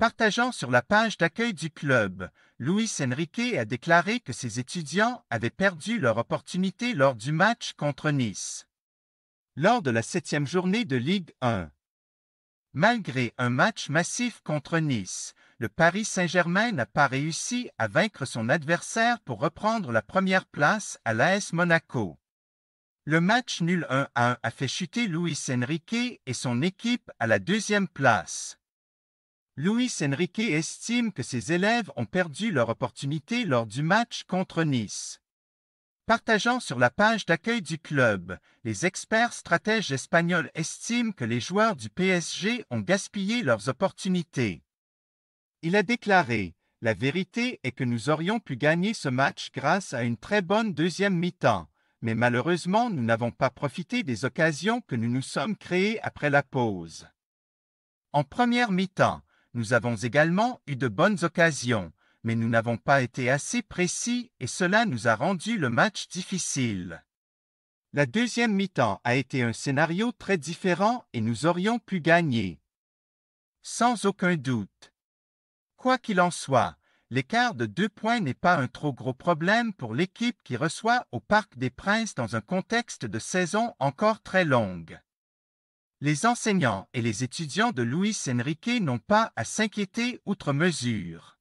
Partageant sur la page d'accueil du club, Luis Enrique a déclaré que ses étudiants avaient perdu leur opportunité lors du match contre Nice. Lors de la septième journée de Ligue 1. Malgré un match massif contre Nice, le Paris Saint-Germain n'a pas réussi à vaincre son adversaire pour reprendre la première place à l'AS Monaco. Le match nul 1 1 a fait chuter Luis Enrique et son équipe à la deuxième place. Luis Enrique estime que ses élèves ont perdu leur opportunité lors du match contre Nice. Partageant sur la page d'accueil du club, les experts stratèges espagnols estiment que les joueurs du PSG ont gaspillé leurs opportunités. Il a déclaré La vérité est que nous aurions pu gagner ce match grâce à une très bonne deuxième mi-temps, mais malheureusement nous n'avons pas profité des occasions que nous nous sommes créées après la pause. En première mi-temps, nous avons également eu de bonnes occasions, mais nous n'avons pas été assez précis et cela nous a rendu le match difficile. La deuxième mi-temps a été un scénario très différent et nous aurions pu gagner. Sans aucun doute. Quoi qu'il en soit, l'écart de deux points n'est pas un trop gros problème pour l'équipe qui reçoit au Parc des Princes dans un contexte de saison encore très longue les enseignants et les étudiants de Luis Enrique n'ont pas à s'inquiéter outre mesure.